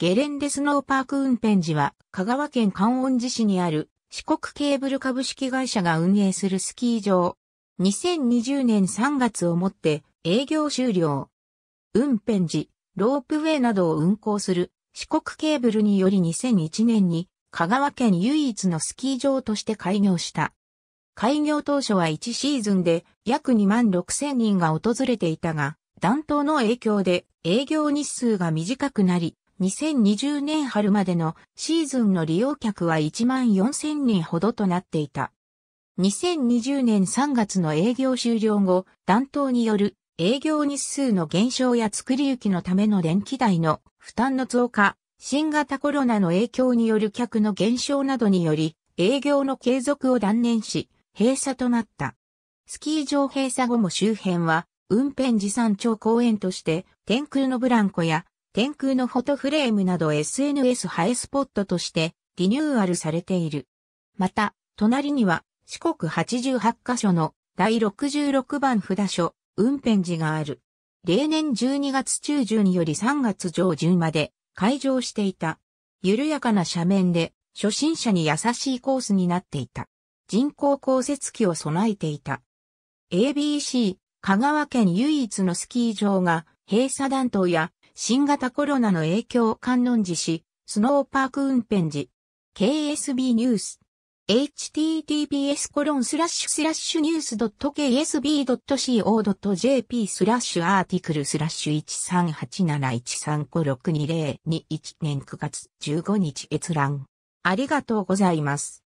ゲレンデスノーパーク運転時は、香川県観音寺市にある四国ケーブル株式会社が運営するスキー場。2020年3月をもって営業終了。運転時、ロープウェイなどを運行する四国ケーブルにより2001年に香川県唯一のスキー場として開業した。開業当初は1シーズンで約2万6千人が訪れていたが、暖冬の影響で営業日数が短くなり、2020年春までのシーズンの利用客は1万4000人ほどとなっていた。2020年3月の営業終了後、暖冬による営業日数の減少や作り行きのための電気代の負担の増加、新型コロナの影響による客の減少などにより、営業の継続を断念し、閉鎖となった。スキー場閉鎖後も周辺は、運転持参町公園として、天空のブランコや天空のフォトフレームなど SNS 映えスポットとしてリニューアルされている。また、隣には四国88カ所の第66番札所、運辺寺がある。例年12月中旬より3月上旬まで開場していた。緩やかな斜面で初心者に優しいコースになっていた。人工降雪機を備えていた。ABC、香川県唯一のスキー場が閉鎖弾頭や新型コロナの影響を観音寺し、スノーパーク運転時。KSB ニュース、https コロンスラッシュスラッシュニュース .ksb.co.jp スラッシュアーティクルスラッシュ13871356202 1年9月15日閲覧。ありがとうございます。